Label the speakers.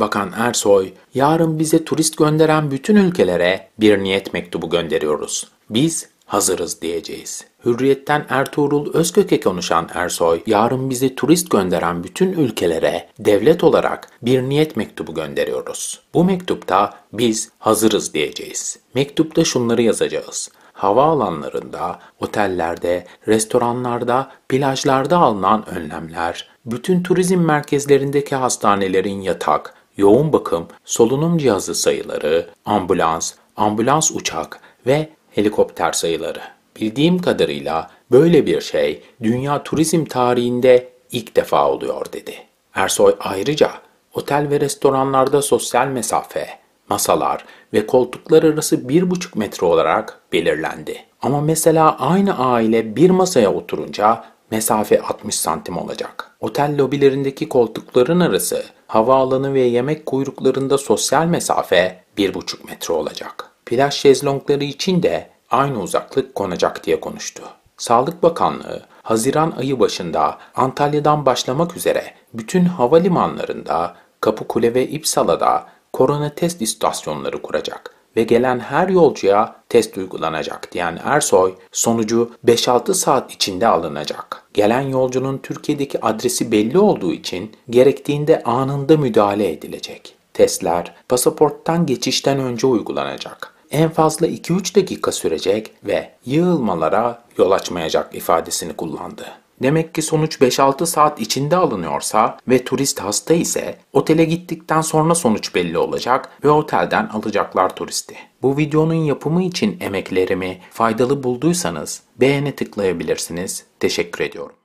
Speaker 1: Bakan Ersoy, yarın bize turist gönderen bütün ülkelere bir niyet mektubu gönderiyoruz. Biz hazırız diyeceğiz. Hürriyetten Ertuğrul Özköke konuşan Ersoy, yarın bize turist gönderen bütün ülkelere devlet olarak bir niyet mektubu gönderiyoruz. Bu mektupta biz hazırız diyeceğiz. Mektupta şunları yazacağız. Hava alanlarında, otellerde, restoranlarda, plajlarda alınan önlemler, bütün turizm merkezlerindeki hastanelerin yatak, yoğun bakım, solunum cihazı sayıları, ambulans, ambulans uçak ve helikopter sayıları. Bildiğim kadarıyla böyle bir şey dünya turizm tarihinde ilk defa oluyor dedi. Ersoy ayrıca otel ve restoranlarda sosyal mesafe, masalar ve koltuklar arası 1,5 metre olarak belirlendi. Ama mesela aynı aile bir masaya oturunca mesafe 60 santim olacak. Otel lobilerindeki koltukların arası, havaalanı ve yemek kuyruklarında sosyal mesafe 1,5 metre olacak. Plaj şezlongları için de aynı uzaklık konacak diye konuştu. Sağlık Bakanlığı Haziran ayı başında Antalya'dan başlamak üzere bütün havalimanlarında, Kapıkule ve İpsala'da korona test istasyonları kuracak ve gelen her yolcuya test uygulanacak diyen Ersoy, sonucu 5-6 saat içinde alınacak. Gelen yolcunun Türkiye'deki adresi belli olduğu için gerektiğinde anında müdahale edilecek. Testler pasaporttan geçişten önce uygulanacak. En fazla 2-3 dakika sürecek ve yığılmalara yol açmayacak ifadesini kullandı. Demek ki sonuç 5-6 saat içinde alınıyorsa ve turist hasta ise otele gittikten sonra sonuç belli olacak ve otelden alacaklar turisti. Bu videonun yapımı için emeklerimi faydalı bulduysanız beğene tıklayabilirsiniz. Teşekkür ediyorum.